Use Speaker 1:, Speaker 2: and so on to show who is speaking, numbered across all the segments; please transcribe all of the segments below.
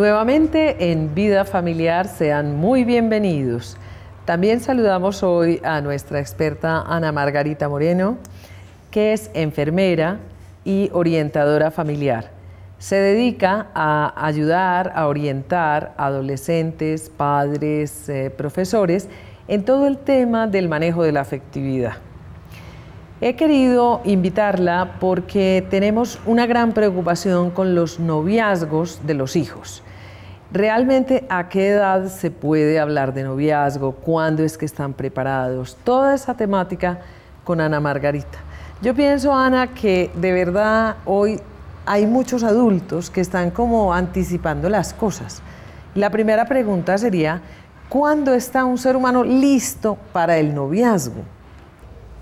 Speaker 1: Nuevamente en Vida Familiar sean muy bienvenidos. También saludamos hoy a nuestra experta Ana Margarita Moreno, que es enfermera y orientadora familiar. Se dedica a ayudar, a orientar adolescentes, padres, eh, profesores en todo el tema del manejo de la afectividad. He querido invitarla porque tenemos una gran preocupación con los noviazgos de los hijos realmente a qué edad se puede hablar de noviazgo, cuándo es que están preparados, toda esa temática con Ana Margarita. Yo pienso, Ana, que de verdad hoy hay muchos adultos que están como anticipando las cosas. La primera pregunta sería, ¿cuándo está un ser humano listo para el noviazgo?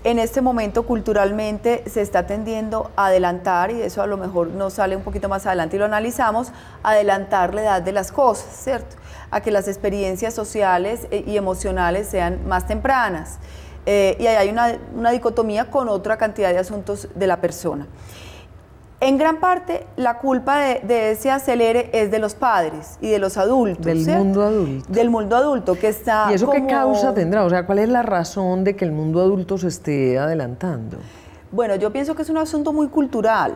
Speaker 2: en este momento culturalmente se está tendiendo a adelantar, y eso a lo mejor nos sale un poquito más adelante y lo analizamos, adelantar la edad de las cosas, ¿cierto? A que las experiencias sociales eh, y emocionales sean más tempranas. Eh, y ahí hay una, una dicotomía con otra cantidad de asuntos de la persona. En gran parte, la culpa de, ese acelere es de los padres y de los adultos. Del mundo adulto. Del mundo adulto que está. ¿Y eso qué causa tendrá? O sea, ¿cuál es la
Speaker 1: razón de que el mundo adulto se esté adelantando?
Speaker 2: Bueno, yo pienso que es un asunto muy cultural.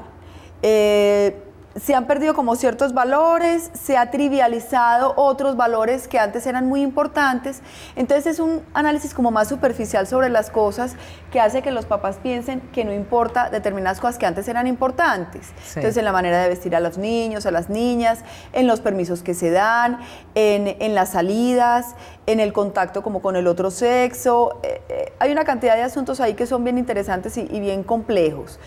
Speaker 2: Eh, se han perdido como ciertos valores, se ha trivializado otros valores que antes eran muy importantes. Entonces es un análisis como más superficial sobre las cosas que hace que los papás piensen que no importa determinadas cosas que antes eran importantes. Entonces en la manera de vestir a los niños, a las niñas, en los permisos que se dan, en, las salidas, en el contacto como con el otro sexo. Eh, eh, hay una cantidad de asuntos ahí que son bien interesantes y bien complejos.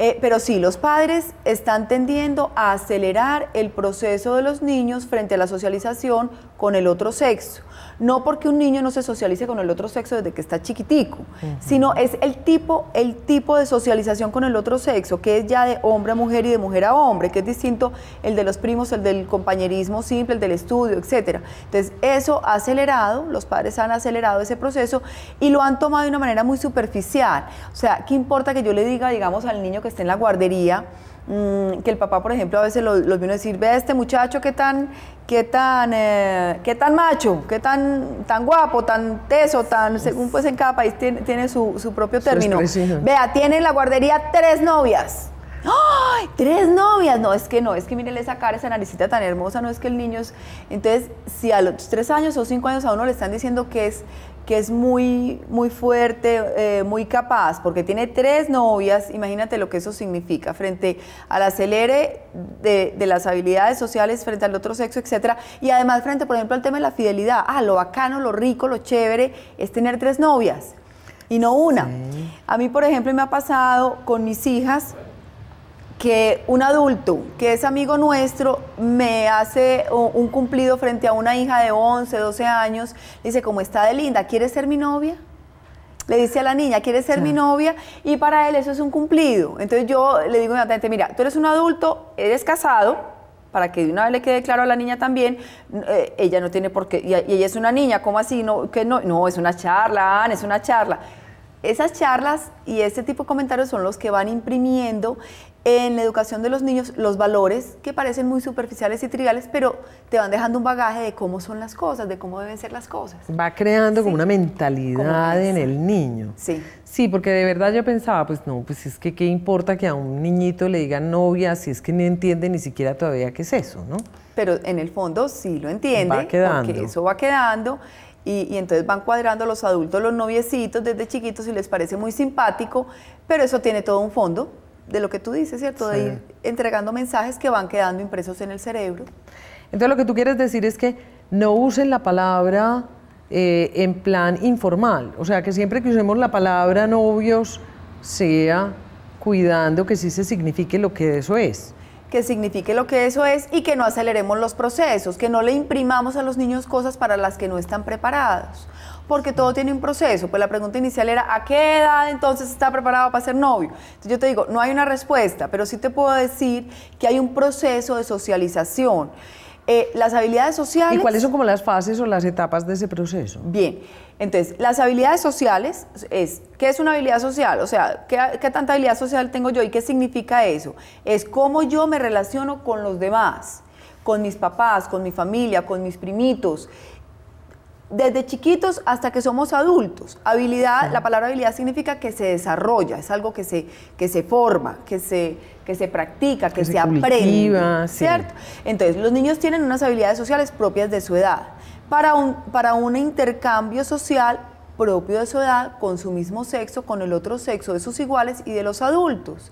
Speaker 2: Eh, pero sí, los padres están tendiendo a acelerar el proceso de los niños frente a la socialización con el otro sexo. No porque un niño no se socialice con el otro sexo desde que está chiquitico, sino es el tipo, el tipo de socialización con el otro sexo, que es ya de hombre a mujer y de mujer a hombre, que es distinto el de los primos, el del compañerismo simple, el del estudio, etc. Entonces, eso ha acelerado, los padres han acelerado ese proceso y lo han tomado de una manera muy superficial. O sea, ¿qué importa que yo le diga, digamos, al niño que que esté en la guardería, mm, que el papá, por ejemplo, a veces los, vino a decir, ve este muchacho qué tan, qué tan, eh, qué tan macho, qué tan, tan guapo, tan teso, tan, según pues en cada país tiene, su, propio término. Vea, tiene en la guardería tres novias. ¡Ay! Tres novias. No, es que no, es que mire esa cara, esa naricita tan hermosa, no es que el niño es. Entonces, si a los tres años o cinco años a uno le están diciendo que es que es muy, muy fuerte, eh, muy capaz, porque tiene tres novias, imagínate lo que eso significa, frente al acelere de, las habilidades sociales, frente al otro sexo, etcétera, y además frente, por ejemplo, al tema de la fidelidad, ah, lo bacano, lo rico, lo chévere, es tener tres novias y no una. A mí, por ejemplo, me ha pasado con mis hijas, que un adulto que es amigo nuestro me hace un cumplido frente a una hija de 11, 12 años, dice, como está de linda, ¿quieres ser mi novia? Le dice a la niña, ¿quieres ser mi novia? Y para él eso es un cumplido. Entonces yo le digo inmediatamente, mira, tú eres un adulto, eres casado, para que de una vez le quede claro a la niña también, eh, ella no tiene por qué, y, ella es una niña, ¿cómo así? No, que no, no, es una charla, es una charla. Esas charlas y este tipo de comentarios son los que van imprimiendo en la educación de los niños los valores que parecen muy superficiales y triviales, pero te van dejando un bagaje de cómo son las cosas, de cómo deben ser las cosas.
Speaker 1: Va creando como una mentalidad en el niño. Sí. Sí, porque de verdad yo pensaba, pues no, pues es que qué importa que a un niñito le digan novia si es que no entiende ni siquiera todavía qué es eso, ¿no?
Speaker 2: Pero en el fondo sí lo entiende, va porque eso va quedando. Y, y, entonces van cuadrando los adultos, los noviecitos desde chiquitos y les parece muy simpático, pero eso tiene todo un fondo, de lo que tú dices, ¿cierto? De ir entregando mensajes que van quedando impresos en el cerebro. Entonces lo que tú quieres
Speaker 1: decir es que no usen la palabra eh, en plan informal, o sea, que siempre que usemos la palabra novios sea cuidando que sí se signifique lo que eso es.
Speaker 2: Que signifique lo que eso es y que no aceleremos los procesos, que no le imprimamos a los niños cosas para las que no están preparados porque todo tiene un proceso. Pues la pregunta inicial era, ¿a qué edad entonces está preparado para ser novio? Entonces yo te digo, no hay una respuesta, pero sí te puedo decir que hay un proceso de socialización. Eh, las habilidades sociales... ¿Y cuáles son como las fases o las etapas de ese proceso? Bien, entonces, las habilidades sociales es, ¿qué es una habilidad social? O sea, ¿qué, tanta habilidad social tengo yo y qué significa eso? Es cómo yo me relaciono con los demás, con mis papás, con mi familia, con mis primitos, desde chiquitos hasta que somos adultos. Habilidad, la palabra habilidad significa que se desarrolla, es algo que se, que se forma, que se, que se practica, que, se, aprende. ¿Cierto? Entonces, los niños tienen unas habilidades sociales propias de su edad. Para un, para un intercambio social propio de su edad, con su mismo sexo, con el otro sexo de sus iguales y de los adultos.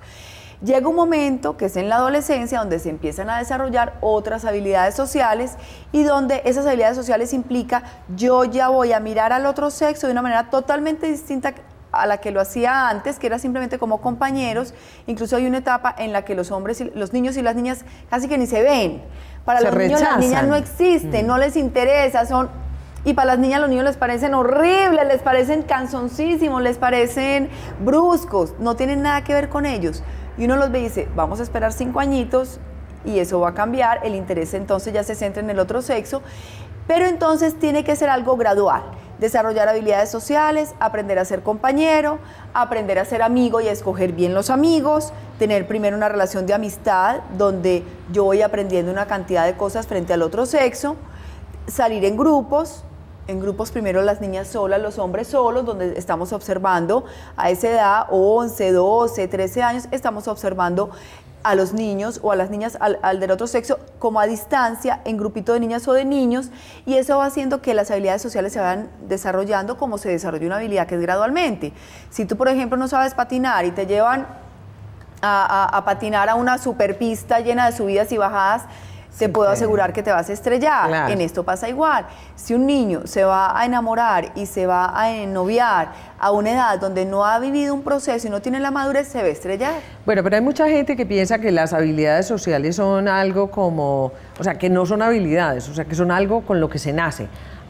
Speaker 2: Llega un momento que es en la adolescencia donde se empiezan a desarrollar otras habilidades sociales y donde esas habilidades sociales implica yo ya voy a mirar al otro sexo de una manera totalmente distinta a la que lo hacía antes, que era simplemente como compañeros. Incluso hay una etapa en la que los hombres, y los niños y las niñas casi que ni se ven. Para los niños las niñas no existen, mm. no les interesa, son y para las niñas los niños les parecen horribles, les parecen cansoncísimos, les parecen bruscos, no tienen nada que ver con ellos. Y uno los ve dice, vamos a esperar cinco añitos y eso va a cambiar, el interés entonces ya se centra en el otro sexo, pero entonces tiene que ser algo gradual desarrollar habilidades sociales, aprender a ser compañero, aprender a ser amigo y a escoger bien los amigos, tener primero una relación de amistad donde yo voy aprendiendo una cantidad de cosas frente al otro sexo, salir en grupos, en grupos primero las niñas solas, los hombres solos, donde estamos observando a esa edad, 11, 12, 13 años, estamos observando a los niños o a las niñas al, del otro sexo como a distancia en grupito de niñas o de niños y eso va haciendo que las habilidades sociales se vayan desarrollando como se desarrolla una habilidad que es gradualmente. Si tú, por ejemplo, no sabes patinar y te llevan a patinar a una superpista llena de subidas y bajadas, te puedo asegurar que te vas a estrellar. En esto pasa igual. Si un niño se va a enamorar y se va a noviar a una edad donde no ha vivido un proceso y no tiene la madurez, se va a estrellar. Bueno, pero hay mucha gente
Speaker 1: que piensa que las habilidades sociales son algo como, o sea, que no son habilidades, o sea, que son algo con lo que se nace.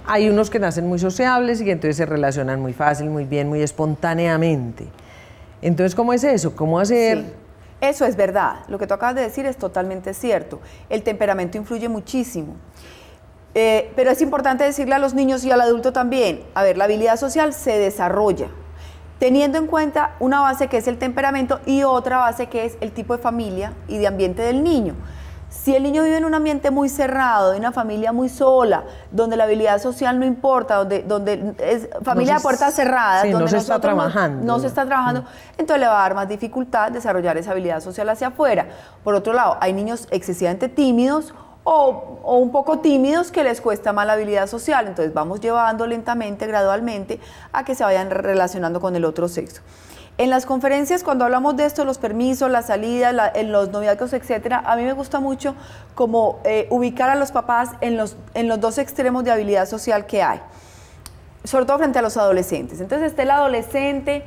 Speaker 1: Hay unos que nacen muy sociables y entonces se relacionan muy fácil, muy bien, muy espontáneamente. Entonces, ¿cómo es eso? ¿Cómo hacer...
Speaker 2: Eso es verdad. Lo que tú acabas de decir es totalmente cierto. El temperamento influye muchísimo. Eh, pero es importante decirle a los niños y al adulto también, a ver, la habilidad social se desarrolla teniendo en cuenta una base que es el temperamento y otra base que es el tipo de familia y de ambiente del niño. Si el niño vive en un ambiente muy cerrado, en una familia muy sola, donde la habilidad social no importa, donde, donde es familia de puertas cerradas, donde no se está trabajando. se está trabajando, entonces le va a dar más dificultad desarrollar esa habilidad social hacia afuera. Por otro lado, hay niños excesivamente tímidos o, o, un poco tímidos que les cuesta más la habilidad social. Entonces vamos llevando lentamente, gradualmente, a que se vayan relacionando con el otro sexo. En las conferencias, cuando hablamos de esto, los permisos, las salidas, en los noviazgos, etcétera, a mí me gusta mucho como eh, ubicar a los papás en los, en los dos extremos de habilidad social que hay, sobre todo frente a los adolescentes. Entonces está el adolescente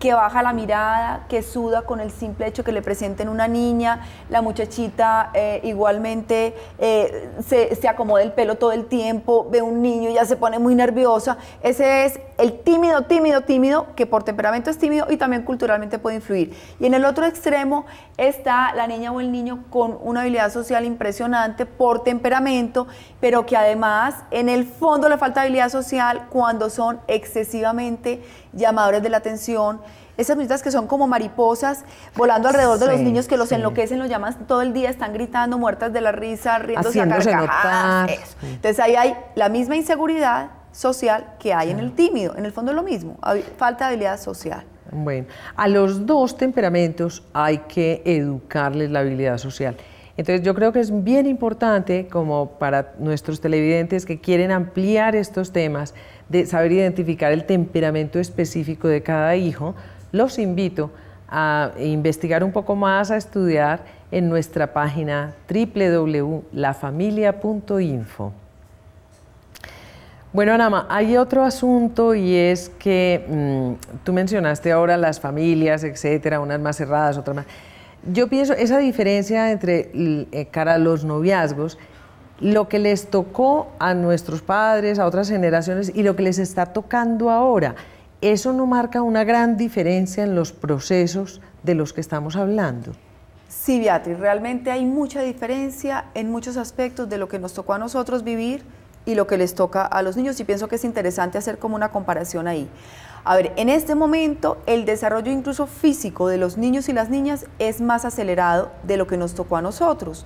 Speaker 2: que baja la mirada, que suda con el simple hecho que le presenten una niña, la muchachita eh, igualmente eh, se, se, acomoda el pelo todo el tiempo, ve un niño y ya se pone muy nerviosa. Ese es el tímido, tímido, tímido, que por temperamento es tímido y también culturalmente puede influir. Y en el otro extremo está la niña o el niño con una habilidad social impresionante por temperamento, pero que además en el fondo le falta habilidad social cuando son excesivamente llamadores de la atención, esas niñas que son como mariposas volando alrededor de los niños que los enloquecen, los llaman todo el día, están gritando, muertas de la risa, riéndose a carcajadas. Entonces ahí hay la misma inseguridad, social que hay en el tímido. En el fondo es lo mismo, falta de habilidad social.
Speaker 1: Bueno, a los dos temperamentos hay que educarles la habilidad social. Entonces yo creo que es bien importante, como para nuestros televidentes que quieren ampliar estos temas, de saber identificar el temperamento específico de cada hijo, los invito a investigar un poco más, a estudiar en nuestra página www.lafamilia.info. Bueno, Anama, hay otro asunto y es que mm, tú mencionaste ahora las familias, etcétera, unas más cerradas, otras más. Yo pienso esa diferencia entre eh, cara a los noviazgos, lo que les tocó a nuestros padres, a otras generaciones y lo que les está tocando ahora, eso no marca una gran diferencia en los procesos de los que estamos hablando.
Speaker 2: Sí, Beatriz, realmente hay mucha diferencia en muchos aspectos de lo que nos tocó a nosotros vivir y lo que les toca a los niños. Y pienso que es interesante hacer como una comparación ahí. A ver, en este momento el desarrollo incluso físico de los niños y las niñas es más acelerado de lo que nos tocó a nosotros.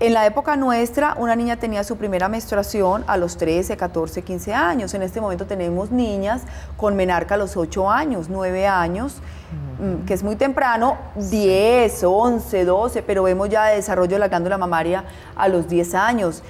Speaker 2: En la época nuestra, una niña tenía su primera menstruación a los 13, 14, 15 años. En este momento tenemos niñas con menarca a los 8 años, 9 años, mm, que es muy temprano, 10, 11, 12, pero vemos ya desarrollo de la glándula mamaria a los 10 años.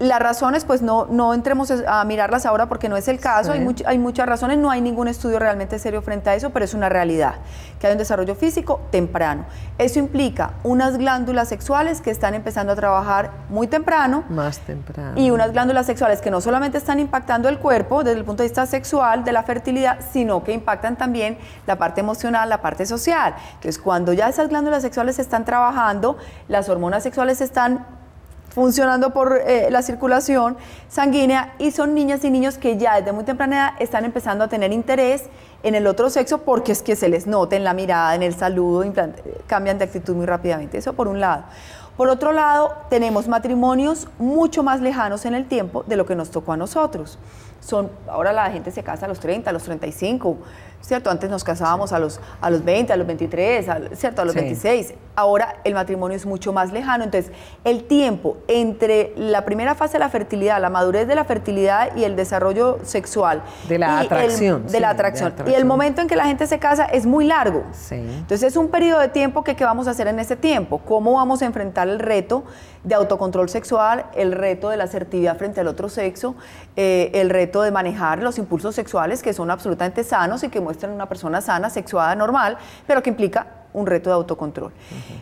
Speaker 2: Las razones, pues no, no entremos a mirarlas ahora porque no es el caso, hay, hay muchas razones, no hay ningún estudio realmente serio frente a eso, pero es una realidad, que hay un desarrollo físico temprano. Eso implica unas glándulas sexuales que están empezando a trabajar muy temprano. Más temprano. Y unas glándulas sexuales que no solamente están impactando el cuerpo desde el punto de vista sexual, de la fertilidad, sino que impactan también la parte emocional, la parte social. Entonces, cuando ya esas glándulas sexuales están trabajando, las hormonas sexuales están funcionando por eh, la circulación sanguínea y son niñas y niños que ya desde muy temprana edad están empezando a tener interés en el otro sexo porque es que se les nota en la mirada, en el saludo, eh, cambian de actitud muy rápidamente. Eso por un lado. Por otro lado, tenemos matrimonios mucho más lejanos en el tiempo de lo que nos tocó a nosotros son, ahora la gente se casa a los 30, a los 35, ¿cierto? Antes nos casábamos a, los, a los 20, a los 23, a, ¿cierto? A los 26. Ahora el matrimonio es mucho más lejano, entonces el tiempo entre la primera fase de la fertilidad, la madurez de la fertilidad y el desarrollo sexual. De la atracción. de, la atracción. Y el momento en que la gente se casa es muy largo. Entonces es un periodo de tiempo que ¿qué vamos a hacer en ese tiempo? ¿Cómo vamos a enfrentar el reto de autocontrol sexual, el reto de la asertividad frente al otro sexo, eh, el reto de manejar los impulsos sexuales que son absolutamente sanos y que muestran una persona sana, sexuada, normal, pero que implica un reto de autocontrol.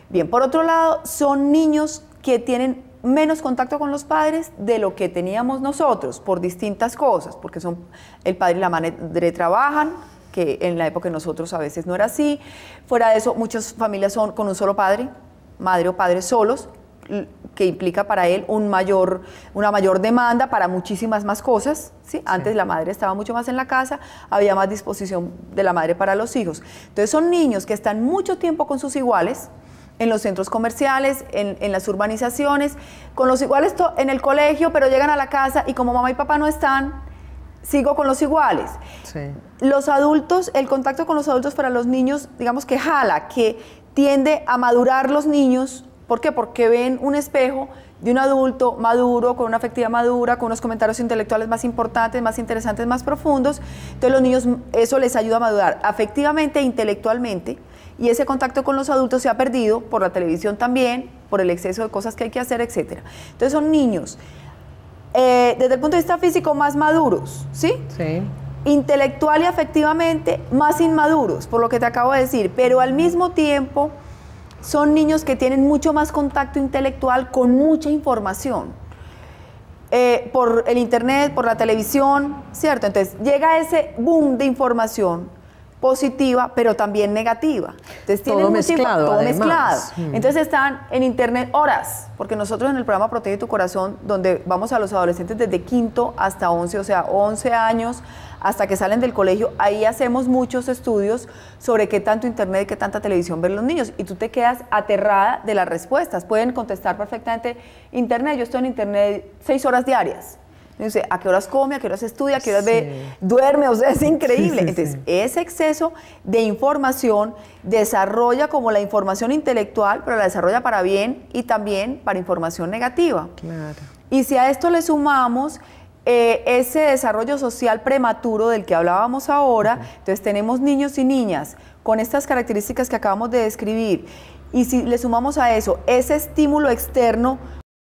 Speaker 2: Bien, por otro lado, son niños que tienen menos contacto con los padres de lo que teníamos nosotros por distintas cosas, porque son el padre y la madre trabajan, que en la época de nosotros a veces no era así. Fuera de eso, muchas familias son con un solo padre, madre o padre solos, que implica para él un mayor, una mayor demanda para muchísimas más cosas. ¿sí? Antes la madre estaba mucho más en la casa, había más disposición de la madre para los hijos. Entonces son niños que están mucho tiempo con sus iguales en los centros comerciales, en, las urbanizaciones, con los iguales en el colegio, pero llegan a la casa y como mamá y papá no están, sigo con los iguales. Los adultos, el contacto con los adultos para los niños, digamos que jala, que tiende a madurar los niños ¿Por qué? Porque ven un espejo de un adulto maduro, con una afectividad madura, con unos comentarios intelectuales más importantes, más interesantes, más profundos. Entonces los niños eso les ayuda a madurar afectivamente e intelectualmente. Y ese contacto con los adultos se ha perdido por la televisión también, por el exceso de cosas que hay que hacer, etc. Entonces son niños, eh, desde el punto de vista físico, más maduros, ¿sí? Sí intelectual y afectivamente más inmaduros, por lo que te acabo de decir, pero al mismo tiempo son niños que tienen mucho más contacto intelectual con mucha información. Eh, por el internet, por la televisión, ¿cierto? Entonces llega ese boom de información positiva, pero también negativa. Entonces todo mezclado. Todo mezclado. Mm. Entonces están en internet horas, porque nosotros en el programa Protege tu Corazón, donde vamos a los adolescentes desde quinto hasta once, o sea, once años hasta que salen del colegio, ahí hacemos muchos estudios sobre qué tanto internet y qué tanta televisión ver los niños. Y tú te quedas aterrada de las respuestas. Pueden contestar perfectamente, internet, yo estoy en internet seis horas diarias a qué horas come, a qué horas estudia, a qué horas duerme, o sea, es increíble. Entonces, ese exceso de información desarrolla como la información intelectual, pero la desarrolla para bien y también para información negativa. Claro. Y si a esto le sumamos eh, ese desarrollo social prematuro del que hablábamos ahora, entonces tenemos niños y niñas con estas características que acabamos de describir, y si le sumamos a eso ese estímulo externo,